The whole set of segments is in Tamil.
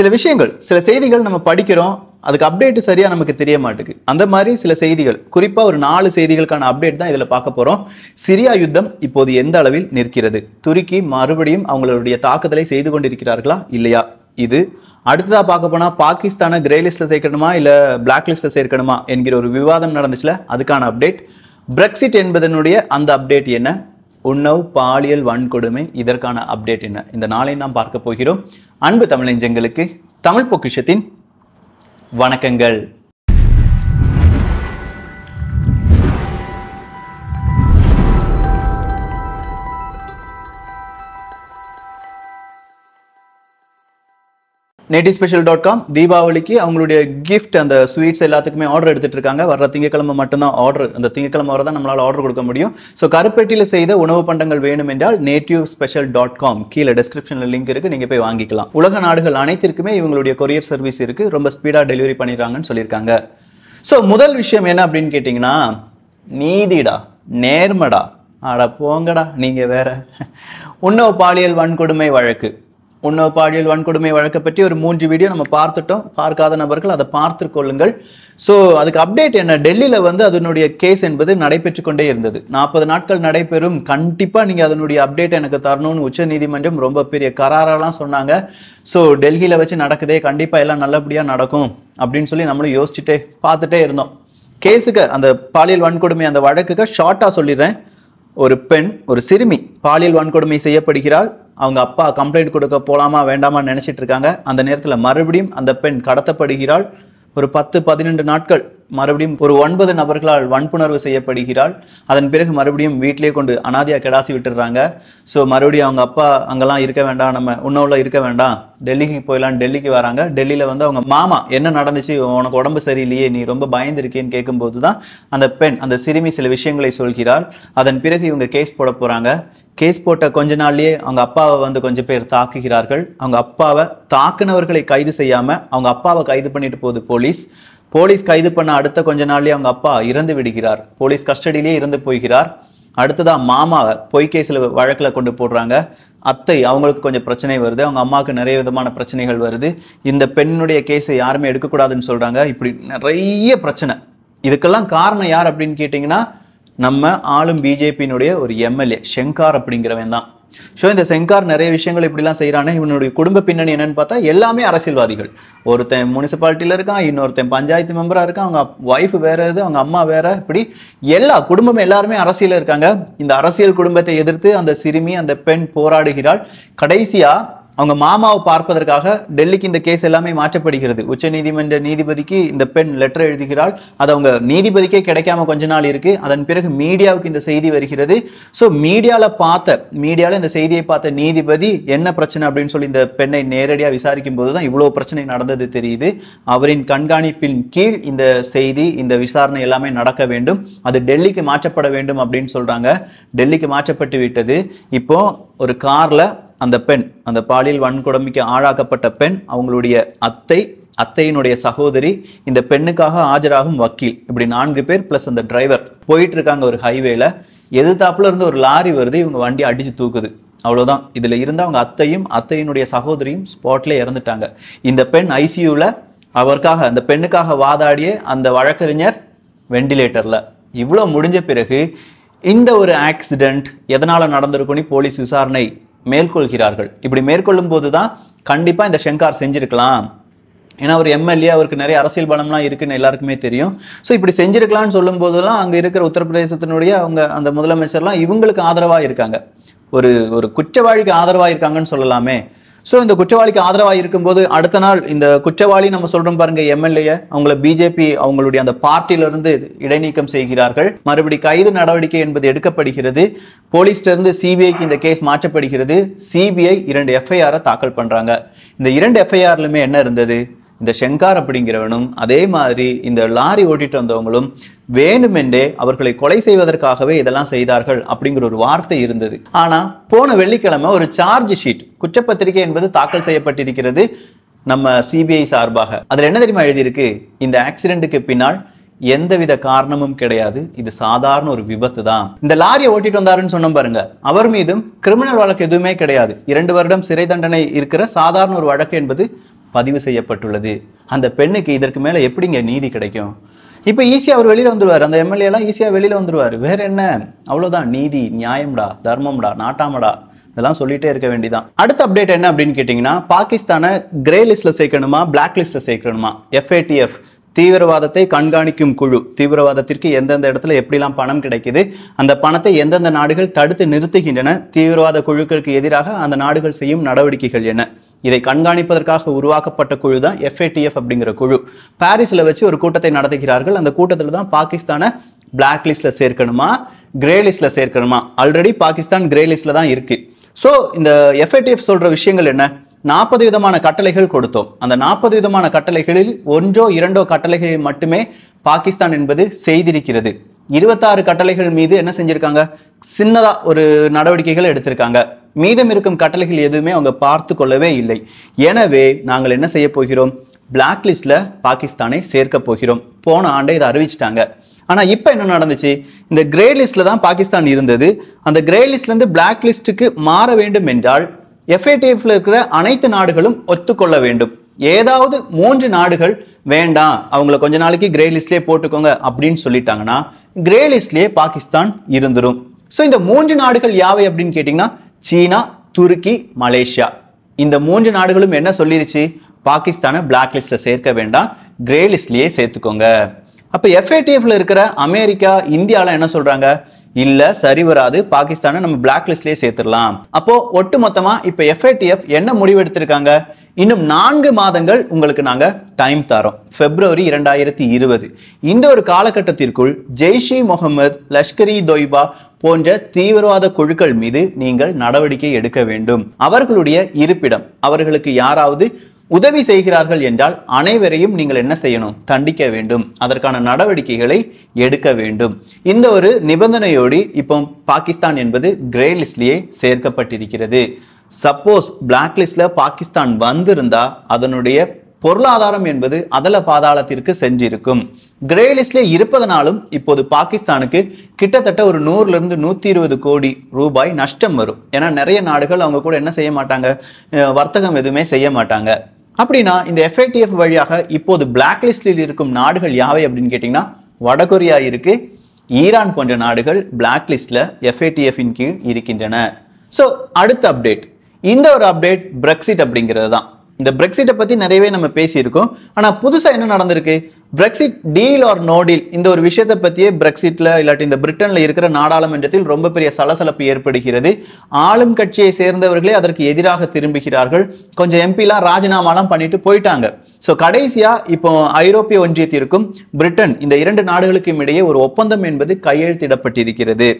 சில விஷயங்கள் சில செய்திகள் நம்ம படிக்கிறோம் அதுக்கு அப்டேட் சரியாக நமக்கு தெரிய மாட்டுக்கு அந்த மாதிரி சில செய்திகள் குறிப்பாக ஒரு நாலு செய்திகளுக்கான அப்டேட் தான் இதில் பார்க்க போகிறோம் சிரியா யுத்தம் இப்போது எந்த அளவில் நிற்கிறது துருக்கி மறுபடியும் அவங்களுடைய தாக்குதலை செய்து கொண்டிருக்கிறார்களா இல்லையா இது அடுத்ததாக பார்க்க போனால் பாகிஸ்தானை கிரே லிஸ்ட்டில் சேர்க்கணுமா இல்லை பிளாக் லிஸ்ட்டில் சேர்க்கணுமா என்கிற ஒரு விவாதம் நடந்துச்சுல அதுக்கான அப்டேட் பிரெக்சிட் என்பதனுடைய அந்த அப்டேட் என்ன உணவு பாலியல் வன்கொடுமை இதற்கான அப்டேட் என்ன இந்த நாளையும் தான் பார்க்க போகிறோம் அன்பு தமிழஞ்சங்களுக்கு தமிழ் பொக்கிஷத்தின் வணக்கங்கள் நெட்டி ஸ்பெஷல் டாட் காம் தீபாவளிக்கு அவங்களுடைய கிஃப்ட் அந்த ஸ்வீட்ஸ் எல்லாத்துக்குமே ஆர்டர் எடுத்துகிட்டு இருக்காங்க வர்ற திங்கக்கிழமை மட்டும்தான் ஆர்டர் அந்த திங்கக்கிழமை வரதான் நம்மளால் ஆர்டர் கொடுக்க முடியும் ஸோ கருப்பேட்டியில் செய்த உணவு பண்டங்கள் வேணும் என்றால் நேட்டிவ் ஸ்பெஷல் டாட் காம் கீழே டெஸ்கிரிப்ஷனில் லிங்க் இருக்கு நீங்கள் போய் வாங்கிக்கலாம் உலக நாடுகள் அனைத்திற்குமே இவங்களுடைய கொரியர் சர்வீஸ் இருக்குது ரொம்ப ஸ்பீடாக டெலிவரி பண்ணிடுறாங்கன்னு சொல்லியிருக்காங்க ஸோ முதல் விஷயம் என்ன அப்படின்னு கேட்டிங்கன்னா நீதிடா நேர்மடா ஆட போங்கடா நீங்கள் வேற உன்னோ பாலியல் வன்கொடுமை வழக்கு உணவு பாலியல் வன்கொடுமை வழக்கை பற்றி ஒரு மூன்று வீடியோ நம்ம பார்த்துட்டோம் பார்க்காத நபர்கள் அதை பார்த்துக்கொள்ளுங்கள் ஸோ அதுக்கு அப்டேட் என்ன டெல்லியில் வந்து அதனுடைய கேஸ் என்பது நடைபெற்று கொண்டே இருந்தது நாற்பது நாட்கள் நடைபெறும் கண்டிப்பாக நீங்கள் அதனுடைய அப்டேட் எனக்கு தரணும்னு உச்சநீதிமன்றம் ரொம்ப பெரிய கராரெல்லாம் சொன்னாங்க ஸோ டெல்லியில் வச்சு நடக்குதே கண்டிப்பாக எல்லாம் நல்லபடியாக நடக்கும் அப்படின்னு சொல்லி நம்மளும் யோசிச்சுட்டே பார்த்துட்டே இருந்தோம் கேஸுக்கு அந்த பாலியல் வன்கொடுமை அந்த வழக்குக்கு ஷார்ட்டாக சொல்லிடுறேன் ஒரு பெண் ஒரு சிறுமி பாலியல் வன்கொடுமை செய்யப்படுகிறாள் அவங்க அப்பா கம்ப்ளைண்ட் கொடுக்க போகலாமா வேண்டாமான்னு நினச்சிட்டு இருக்காங்க அந்த நேரத்தில் மறுபடியும் அந்த பெண் கடத்தப்படுகிறாள் ஒரு பத்து பதினெண்டு நாட்கள் மறுபடியும் ஒரு ஒன்பது நபர்களால் வன்புணர்வு செய்யப்படுகிறாள் அதன் பிறகு மறுபடியும் வீட்டிலே கொண்டு அனாதியாக கெடாசி விட்டுடுறாங்க ஸோ மறுபடியும் அவங்க அப்பா அங்கெல்லாம் இருக்க வேண்டாம் நம்ம உன்னவுல இருக்க வேண்டாம் டெல்லிக்கு போயிடலாம் டெல்லிக்கு வராங்க டெல்லியில் வந்து அவங்க மாமா என்ன நடந்துச்சு உனக்கு உடம்பு சரியில்லையே நீ ரொம்ப பயந்துருக்கேன்னு கேட்கும்போது தான் அந்த பெண் அந்த சிறுமி சில விஷயங்களை சொல்கிறாள் அதன் பிறகு இவங்க கேஸ் போட போகிறாங்க கேஸ் போட்ட கொஞ்ச நாள்லயே அவங்க அப்பாவை வந்து கொஞ்சம் பேர் தாக்குகிறார்கள் அவங்க அப்பாவை தாக்குனவர்களை கைது செய்யாமல் அவங்க அப்பாவை கைது பண்ணிட்டு போகுது போலீஸ் போலீஸ் கைது பண்ண அடுத்த கொஞ்ச நாள்லயே அவங்க அப்பா இறந்து விடுகிறார் போலீஸ் கஸ்டடியிலேயே இறந்து போகிறார் அடுத்ததாக மாமாவை பொய் கேஸில் வழக்கில் கொண்டு போடுறாங்க அத்தை அவங்களுக்கு கொஞ்சம் பிரச்சனை வருது அவங்க அம்மாவுக்கு நிறைய விதமான பிரச்சனைகள் வருது இந்த பெண்ணுடைய கேஸை யாருமே எடுக்கக்கூடாதுன்னு சொல்கிறாங்க இப்படி நிறைய பிரச்சனை இதுக்கெல்லாம் காரணம் யார் அப்படின்னு கேட்டிங்கன்னா நம்ம ஆளும் பிஜேபியினுடைய ஒரு எம்எல்ஏ ஷெங்கார் அப்படிங்கிறவன் தான் ஸோ இந்த செங்கார் நிறைய விஷயங்கள் இப்படிலாம் செய்கிறானே இவனுடைய குடும்ப பின்னணி என்னன்னு பார்த்தா எல்லாமே அரசியல்வாதிகள் ஒருத்தன் முனிசிபாலிட்டியில் இருக்கான் இன்னொருத்தன் பஞ்சாயத்து மெம்பராக இருக்கான் அவங்க ஒய்ஃப் வேற இது அவங்க அம்மா வேற இப்படி எல்லா குடும்பம் எல்லாருமே அரசியலில் இருக்காங்க இந்த அரசியல் குடும்பத்தை எதிர்த்து அந்த சிறுமி அந்த பெண் போராடுகிறாள் கடைசியாக அவங்க மாமாவை பார்ப்பதற்காக டெல்லிக்கு இந்த கேஸ் எல்லாமே மாற்றப்படுகிறது உச்ச நீதிமன்ற நீதிபதிக்கு இந்த பெண் லெட்டர் எழுதுகிறாள் அது அவங்க நீதிபதிக்கே கிடைக்காம கொஞ்ச நாள் இருக்கு அதன் பிறகு மீடியாவுக்கு இந்த செய்தி வருகிறது ஸோ மீடியாவில் பார்த்த மீடியாவில் இந்த செய்தியை பார்த்த நீதிபதி என்ன பிரச்சனை அப்படின்னு சொல்லி இந்த பெண்ணை நேரடியாக விசாரிக்கும் போது தான் இவ்வளோ பிரச்சனை நடந்தது தெரியுது அவரின் கண்காணிப்பின் கீழ் இந்த செய்தி இந்த விசாரணை எல்லாமே நடக்க வேண்டும் அது டெல்லிக்கு மாற்றப்பட வேண்டும் அப்படின்னு சொல்றாங்க டெல்லிக்கு மாற்றப்பட்டு விட்டது இப்போ ஒரு காரில் அந்த பெண் அந்த பாலியல் வன்கொடுமைக்கு ஆளாக்கப்பட்ட பெண் அவங்களுடைய அத்தை அத்தையினுடைய சகோதரி இந்த பெண்ணுக்காக ஆஜராகும் வக்கீல் இப்படி நான்கு பேர் ப்ளஸ் அந்த டிரைவர் போயிட்டு இருக்காங்க ஒரு ஹைவேல தாப்புல இருந்து ஒரு லாரி வருது இவங்க வண்டி அடிச்சு தூக்குது அவ்வளவுதான் இதில் இருந்து அவங்க அத்தையும் அத்தையினுடைய சகோதரியும் ஸ்பாட்ல இறந்துட்டாங்க இந்த பெண் ஐசியூல அவருக்காக அந்த பெண்ணுக்காக வாதாடிய அந்த வழக்கறிஞர் வெண்டிலேட்டரில் இவ்வளோ முடிஞ்ச பிறகு இந்த ஒரு ஆக்சிடெண்ட் எதனால் நடந்திருக்குன்னு போலீஸ் விசாரணை மேற்கொள்கிறார்கள் இப்படி மேற்கொள்ளும் போது தான் கண்டிப்பாக இந்த ஷெங்கார் செஞ்சுருக்கலாம் ஏன்னா அவர் எம்எல்ஏ அவருக்கு நிறைய அரசியல் பலம்லாம் இருக்குன்னு எல்லாருக்குமே தெரியும் ஸோ இப்படி செஞ்சிருக்கலாம்னு சொல்லும் போதெல்லாம் அங்கே இருக்கிற உத்தரப்பிரதேசத்தினுடைய அவங்க அந்த முதலமைச்சர்லாம் இவங்களுக்கு ஆதரவாக இருக்காங்க ஒரு ஒரு குற்றவாளிக்கு ஆதரவாக இருக்காங்கன்னு சொல்லலாமே ஸோ இந்த குற்றவாளிக்கு ஆதரவாக இருக்கும்போது அடுத்த நாள் இந்த குற்றவாளி நம்ம சொல்கிறோம் பாருங்க எம்எல்ஏ அவங்கள பிஜேபி அவங்களுடைய அந்த பார்ட்டியிலிருந்து இடைநீக்கம் செய்கிறார்கள் மறுபடி கைது நடவடிக்கை என்பது எடுக்கப்படுகிறது போலீஸ்லேருந்து சிபிஐக்கு இந்த கேஸ் மாற்றப்படுகிறது சிபிஐ இரண்டு எஃப்ஐஆரை தாக்கல் பண்ணுறாங்க இந்த இரண்டு எஃப்ஐஆர்லையுமே என்ன இருந்தது இந்த ஷெங்கார் அப்படிங்கிறவனும் அதே மாதிரி இந்த லாரி ஓட்டிட்டு வந்தவங்களும் வேண்டுமென்றே அவர்களை கொலை செய்வதற்காகவே இதெல்லாம் செய்தார்கள் அப்படிங்கிற ஒரு வார்த்தை இருந்தது ஆனால் போன வெள்ளிக்கிழமை ஒரு சார்ஜ் ஷீட் குற்றப்பத்திரிகை என்பது தாக்கல் செய்யப்பட்டிருக்கிறது நம்ம சிபிஐ சார்பாக அதில் என்ன தெரியுமா எழுதியிருக்கு இந்த ஆக்சிடென்ட்டுக்கு பின்னால் எந்தவித காரணமும் கிடையாது இது சாதாரண ஒரு விபத்து தான் இந்த லாரியை ஓட்டிட்டு வந்தாருன்னு சொன்னோம் பாருங்க அவர் மீதும் கிரிமினல் வழக்கு எதுவுமே கிடையாது இரண்டு வருடம் சிறை தண்டனை இருக்கிற சாதாரண ஒரு வழக்கு என்பது பதிவு செய்யப்பட்டுள்ளது அந்த பெண்ணுக்கு இதற்கு மேலே எப்படிங்க நீதி கிடைக்கும் இப்போ ஈஸியாக அவர் வெளியில் வந்துடுவார் அந்த எம்எல்ஏலாம் ஈஸியாக வெளியில் வந்துடுவார் வேறு என்ன அவ்வளோதான் நீதி நியாயம்டா தர்மம்டா நாட்டாமடா இதெல்லாம் சொல்லிகிட்டே இருக்க வேண்டிதான் அடுத்த அப்டேட் என்ன அப்படின்னு கேட்டிங்கன்னா பாகிஸ்தானை கிரே லிஸ்ட்டில் சேர்க்கணுமா பிளாக் லிஸ்ட்டில் சேர்க்கணுமா எஃப்ஏடிஎஃப் தீவிரவாதத்தை கண்காணிக்கும் குழு தீவிரவாதத்திற்கு எந்தெந்த இடத்துல எப்படிலாம் பணம் கிடைக்குது அந்த பணத்தை எந்தெந்த நாடுகள் தடுத்து நிறுத்துகின்றன தீவிரவாத குழுக்களுக்கு எதிராக அந்த நாடுகள் செய்யும் நடவடிக்கைகள் என்ன இதை கண்காணிப்பதற்காக உருவாக்கப்பட்ட குழு தான் எஃப்ஏடிஎஃப் அப்படிங்கிற குழு பாரிஸில் வச்சு ஒரு கூட்டத்தை நடத்துகிறார்கள் அந்த கூட்டத்தில் தான் பாகிஸ்தானை பிளாக் லிஸ்ட்டில் சேர்க்கணுமா கிரே லிஸ்ட்டில் சேர்க்கணுமா ஆல்ரெடி பாகிஸ்தான் கிரே லிஸ்ட்டில் தான் இருக்குது ஸோ இந்த எஃப்ஏடிஎஃப் சொல்கிற விஷயங்கள் என்ன நாற்பது விதமான கட்டளைகள் கொடுத்தோம் அந்த நாற்பது விதமான கட்டளைகளில் ஒன்றோ இரண்டோ கட்டளைகளை மட்டுமே பாகிஸ்தான் என்பது செய்திருக்கிறது இருபத்தாறு கட்டளைகள் மீது என்ன செஞ்சுருக்காங்க சின்னதாக ஒரு நடவடிக்கைகள் எடுத்திருக்காங்க மீதம் இருக்கும் கட்டளைகள் எதுவுமே அவங்க பார்த்து கொள்ளவே இல்லை எனவே நாங்கள் என்ன செய்ய போகிறோம் பிளாக் பாகிஸ்தானை சேர்க்க போகிறோம் போன ஆண்டை இதை அறிவிச்சிட்டாங்க ஆனால் இப்போ என்ன நடந்துச்சு இந்த கிரே லிஸ்ட்டில் தான் பாகிஸ்தான் இருந்தது அந்த கிரே லிஸ்ட்லேருந்து பிளாக் லிஸ்ட்டுக்கு மாற வேண்டும் என்றால் எஃப்ஏடிஎஃப்ல இருக்கிற அனைத்து நாடுகளும் ஒத்துக்கொள்ள வேண்டும் ஏதாவது மூன்று நாடுகள் வேண்டாம் அவங்கள கொஞ்ச நாளைக்கு கிரே லிஸ்ட்லேயே போட்டுக்கோங்க அப்படின்னு சொல்லிட்டாங்கன்னா கிரே லிஸ்ட்லேயே பாகிஸ்தான் இருந்துடும் ஸோ இந்த மூன்று நாடுகள் யாவை அப்படின்னு கேட்டிங்கன்னா சீனா துருக்கி மலேசியா இந்த மூன்று நாடுகளும் என்ன சொல்லிருச்சு பாகிஸ்தானை பிளாக் லிஸ்ட்டில் சேர்க்க வேண்டாம் கிரே லிஸ்ட்லேயே சேர்த்துக்கோங்க அப்போ எஃப்ஏடிஎஃப்ல இருக்கிற அமெரிக்கா இந்தியாலாம் என்ன சொல்கிறாங்க இல்லை சரி வராது பாகிஸ்தானை நம்ம பிளாக் லிஸ்ட்லேயே சேர்த்துடலாம் அப்போது ஒட்டு மொத்தமாக இப்போ எஃப்ஏடிஎஃப் என்ன முடிவெடுத்திருக்காங்க இன்னும் நான்கு மாதங்கள் உங்களுக்கு நாங்கள் டைம் தரோம் பிப்ரவரி இரண்டாயிரத்தி இருபது இந்த ஒரு காலகட்டத்திற்குள் ஜெய்ஷி முகமது லஷ்கரி தொய்பா போன்ற தீவிரவாத குழுக்கள் மீது நீங்கள் நடவடிக்கை எடுக்க வேண்டும் அவர்களுடைய இருப்பிடம் அவர்களுக்கு யாராவது உதவி செய்கிறார்கள் என்றால் அனைவரையும் நீங்கள் என்ன செய்யணும் தண்டிக்க வேண்டும் அதற்கான நடவடிக்கைகளை எடுக்க வேண்டும் இந்த ஒரு நிபந்தனையோடு இப்போ பாகிஸ்தான் என்பது கிரே லிஸ்ட்லேயே சேர்க்கப்பட்டிருக்கிறது சப்போஸ் பிளாக் லிஸ்டில் பாகிஸ்தான் வந்திருந்தா அதனுடைய பொருளாதாரம் என்பது அதல பாதாளத்திற்கு சென்றிருக்கும் கிரே லிஸ்ட்ல இருப்பதனாலும் இப்போது பாகிஸ்தானுக்கு கிட்டத்தட்ட ஒரு நூறுலேருந்து நூற்றி இருபது கோடி ரூபாய் நஷ்டம் வரும் ஏன்னா நிறைய நாடுகள் அவங்க கூட என்ன செய்ய மாட்டாங்க வர்த்தகம் எதுவுமே செய்ய மாட்டாங்க அப்படின்னா இந்த எஃப்ஐடிஎஃப் வழியாக இப்போது பிளாக் லிஸ்டில் இருக்கும் நாடுகள் யாவை அப்படின்னு கேட்டிங்கன்னா வடகொரியா இருக்கு ஈரான் போன்ற நாடுகள் பிளாக் லிஸ்டில் எஃப்ஐடிஎஃபின் கீழ் இருக்கின்றன ஸோ அடுத்த அப்டேட் இந்த ஒரு அப்டேட் பிரெக்சிட் அப்படிங்கிறது தான் இந்த பிரெக்சிட்டை பற்றி நிறையவே நம்ம பேசியிருக்கோம் ஆனால் புதுசாக என்ன நடந்திருக்கு Brexit deal or no deal இந்த ஒரு விஷயத்தை பற்றியே பிரெக்சிட்டில் இல்லாட்டி இந்த பிரிட்டனில் இருக்கிற நாடாளுமன்றத்தில் ரொம்ப பெரிய சலசலப்பு ஏற்படுகிறது ஆளும் கட்சியை சேர்ந்தவர்களே அதற்கு எதிராக திரும்புகிறார்கள் கொஞ்சம் எம்பிலாம் ராஜினாமாலாம் பண்ணிட்டு போயிட்டாங்க ஸோ கடைசியாக இப்போ ஐரோப்பிய ஒன்றியத்திற்கும் பிரிட்டன் இந்த இரண்டு நாடுகளுக்கும் இடையே ஒரு ஒப்பந்தம் என்பது கையெழுத்திடப்பட்டிருக்கிறது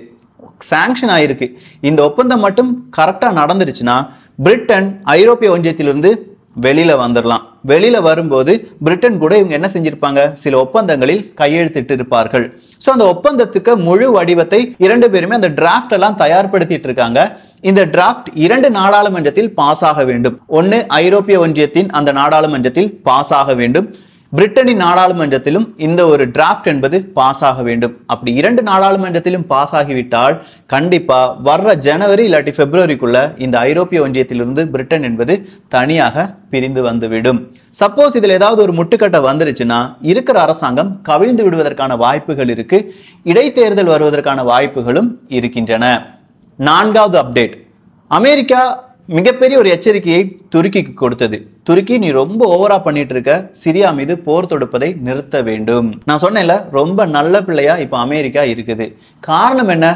சாங்ஷன் ஆயிருக்கு இந்த ஒப்பந்தம் மட்டும் கரெக்டாக நடந்துருச்சுன்னா பிரிட்டன் ஐரோப்பிய ஒன்றியத்திலிருந்து வெளியில் வந்துடலாம் வெளியில் வரும்போது பிரிட்டன் கூட இவங்க என்ன செஞ்சிருப்பாங்க சில ஒப்பந்தங்களில் கையெழுத்திட்டு இருப்பார்கள் ஸோ அந்த ஒப்பந்தத்துக்கு முழு வடிவத்தை இரண்டு பேருமே அந்த டிராஃப்ட் எல்லாம் தயார்படுத்திட்டு இருக்காங்க இந்த டிராஃப்ட் இரண்டு நாடாளுமன்றத்தில் பாஸ் ஆக வேண்டும் ஒன்று ஐரோப்பிய ஒன்றியத்தின் அந்த நாடாளுமன்றத்தில் பாஸ் ஆக வேண்டும் பிரிட்டனின் நாடாளுமன்றத்திலும் இந்த ஒரு டிராஃப்ட் என்பது பாஸ் ஆக வேண்டும் அப்படி இரண்டு நாடாளுமன்றத்திலும் பாஸ் ஆகிவிட்டால் கண்டிப்பாக வர்ற ஜனவரி இல்லாட்டி பிப்ரவரிக்குள்ள இந்த ஐரோப்பிய ஒன்றியத்திலிருந்து பிரிட்டன் என்பது தனியாக பிரிந்து வந்துவிடும் சப்போஸ் இதில் ஏதாவது ஒரு முட்டுக்கட்டை வந்துருச்சுன்னா இருக்கிற அரசாங்கம் கவிழ்ந்து விடுவதற்கான வாய்ப்புகள் இருக்கு இடைத்தேர்தல் வருவதற்கான வாய்ப்புகளும் இருக்கின்றன நான்காவது அப்டேட் அமெரிக்கா மிகப்பெரிய ஒரு எச்சரிக்கையை துருக்கிக்கு கொடுத்தது துருக்கி நீ ரொம்ப ஓவரா பண்ணிட்டு இருக்க சிரியா மீது போர் தொடுப்பதை நிறுத்த வேண்டும் நான் சொன்னேன்ல ரொம்ப நல்ல பிள்ளையா இப்போ அமெரிக்கா இருக்குது காரணம் என்ன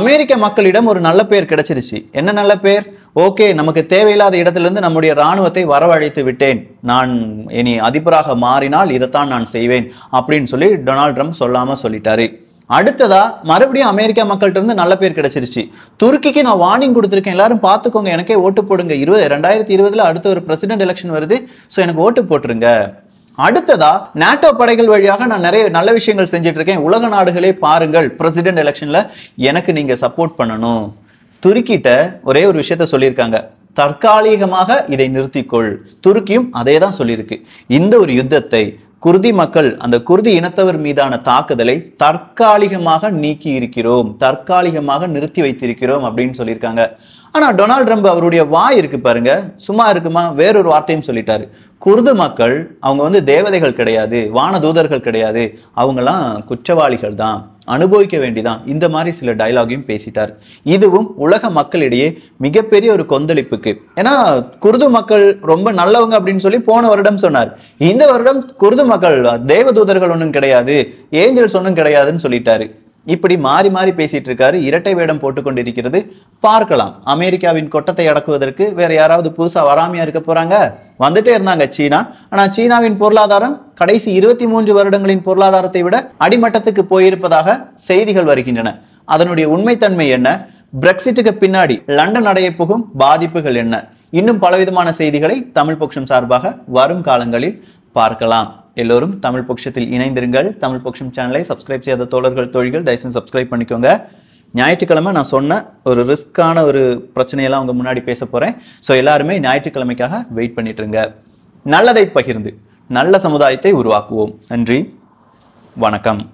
அமெரிக்க மக்களிடம் ஒரு நல்ல பேர் கிடைச்சிருச்சு என்ன நல்ல பேர் ஓகே நமக்கு தேவையில்லாத இடத்திலிருந்து நம்முடைய இராணுவத்தை வரவழைத்து விட்டேன் நான் இனி அதிபராக மாறினால் இதைத்தான் நான் செய்வேன் அப்படின்னு சொல்லி டொனால்ட் ட்ரம்ப் சொல்லாமல் சொல்லிட்டாரு அடுத்ததா மறுபடியும் அமெரிக்கா மக்கள்கிட்ட இருந்து நல்ல பேர் கிடைச்சிருச்சு துருக்கிக்கு நான் வார்னிங் கொடுத்துருக்கேன் எல்லாரும் பார்த்துக்கோங்க எனக்கே ஓட்டு போடுங்க இருபது ரெண்டாயிரத்தி இருபதுல அடுத்த ஒரு பிரசிடென்ட் எலெக்ஷன் வருது ஸோ எனக்கு ஓட்டு போட்டுருங்க அடுத்ததா நேட்டோ படைகள் வழியாக நான் நிறைய நல்ல விஷயங்கள் செஞ்சுட்டு இருக்கேன் உலக நாடுகளே பாருங்கள் பிரசிடென்ட் எலெக்ஷன்ல எனக்கு நீங்க சப்போர்ட் பண்ணணும் துருக்கிட்ட ஒரே ஒரு விஷயத்த சொல்லியிருக்காங்க தற்காலிகமாக இதை நிறுத்திக்கொள் துருக்கியும் அதே தான் சொல்லியிருக்கு இந்த ஒரு யுத்தத்தை குருதி மக்கள் அந்த குருதி இனத்தவர் மீதான தாக்குதலை தற்காலிகமாக நீக்கி இருக்கிறோம் தற்காலிகமாக நிறுத்தி வைத்திருக்கிறோம் அப்படின்னு சொல்லியிருக்காங்க ஆனால் டொனால்ட் ட்ரம்ப் அவருடைய வாய் இருக்கு பாருங்க சும்மா இருக்குமா வேறொரு வார்த்தையும் சொல்லிட்டாரு குருது மக்கள் அவங்க வந்து தேவதைகள் கிடையாது வானதூதர்கள் கிடையாது அவங்கெல்லாம் குற்றவாளிகள் தான் அனுபவிக்க வேண்டிதான் இந்த மாதிரி சில டைலாகையும் பேசிட்டார் இதுவும் உலக மக்களிடையே மிகப்பெரிய ஒரு கொந்தளிப்புக்கு ஏன்னா குர்து மக்கள் ரொம்ப நல்லவங்க அப்படின்னு சொல்லி போன வருடம் சொன்னார் இந்த வருடம் குர்து மக்கள் தேவதூதர்கள் ஒன்றும் கிடையாது ஏஞ்சல்ஸ் ஒன்றும் கிடையாதுன்னு சொல்லிட்டாரு இப்படி மாறி மாறி பேசிட்டு இருக்காரு இரட்டை வேடம் போட்டுக்கொண்டிருக்கிறது பார்க்கலாம் அமெரிக்காவின் கொட்டத்தை அடக்குவதற்கு வேற யாராவது புதுசாக வராமையா இருக்க போறாங்க வந்துட்டே இருந்தாங்க சீனா ஆனால் சீனாவின் பொருளாதாரம் கடைசி இருபத்தி மூன்று வருடங்களின் பொருளாதாரத்தை விட அடிமட்டத்துக்கு போயிருப்பதாக செய்திகள் வருகின்றன அதனுடைய உண்மைத்தன்மை என்ன பிரெக்சிட்டுக்கு பின்னாடி லண்டன் அடைய போகும் பாதிப்புகள் என்ன இன்னும் பலவிதமான செய்திகளை தமிழ் பக்ஷம் சார்பாக வரும் காலங்களில் பார்க்கலாம் எல்லோரும் தமிழ் பட்சத்தில் இணைந்திருங்கள் தமிழ் பட்சம் சேனலை சப்ஸ்கிரைப் செய்யாத தோழர்கள் தொழில்கள் தயவுசெய்து சப்ஸ்கிரைப் பண்ணிக்கோங்க ஞாயிற்றுக்கிழமை நான் சொன்ன ஒரு ரிஸ்க்கான ஒரு பிரச்சனையெல்லாம் அவங்க முன்னாடி பேச போகிறேன் ஸோ எல்லாருமே ஞாயிற்றுக்கிழமைக்காக வெயிட் பண்ணிட்டுருங்க நல்லதை பகிர்ந்து நல்ல சமுதாயத்தை உருவாக்குவோம் நன்றி வணக்கம்